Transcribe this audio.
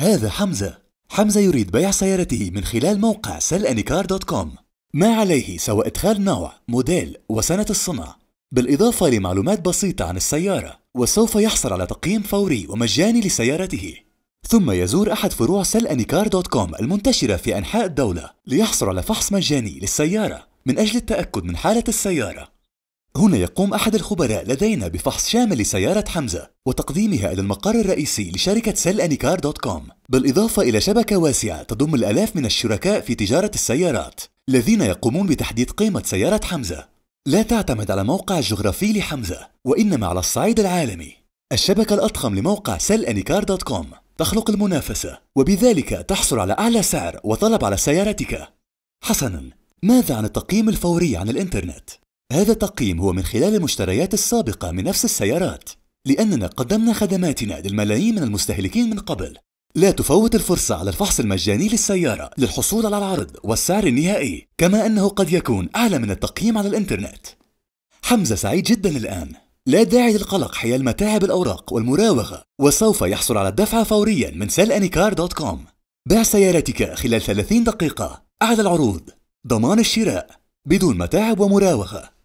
هذا حمزة حمزة يريد بيع سيارته من خلال موقع سلأنيكار دوت كوم ما عليه سوى إدخال نوع موديل وسنة الصنع بالإضافة لمعلومات بسيطة عن السيارة وسوف يحصل على تقييم فوري ومجاني لسيارته ثم يزور أحد فروع سلأنيكار دوت كوم المنتشرة في أنحاء الدولة ليحصل على فحص مجاني للسيارة من أجل التأكد من حالة السيارة هنا يقوم أحد الخبراء لدينا بفحص شامل لسيارة حمزة وتقديمها إلى المقر الرئيسي لشركة سيل أنيكار دوت كوم بالإضافة إلى شبكة واسعة تضم الآلاف من الشركاء في تجارة السيارات الذين يقومون بتحديد قيمة سيارة حمزة لا تعتمد على موقع الجغرافي لحمزة وإنما على الصعيد العالمي الشبكة الأضخم لموقع سيل أنيكار دوت كوم تخلق المنافسة وبذلك تحصل على أعلى سعر وطلب على سيارتك حسناً ماذا عن التقييم الفوري عن الإنترنت؟ هذا التقييم هو من خلال المشتريات السابقة من نفس السيارات لأننا قدمنا خدماتنا للملايين من المستهلكين من قبل لا تفوت الفرصة على الفحص المجاني للسيارة للحصول على العرض والسعر النهائي كما أنه قد يكون أعلى من التقييم على الإنترنت حمزة سعيد جدا الآن لا داعي للقلق حيال متاعب الأوراق والمراوغة وسوف يحصل على الدفع فوريا من سيلانيكار دوت كوم بيع سيارتك خلال 30 دقيقة أعلى العروض ضمان الشراء بدون متاعب ومراوغة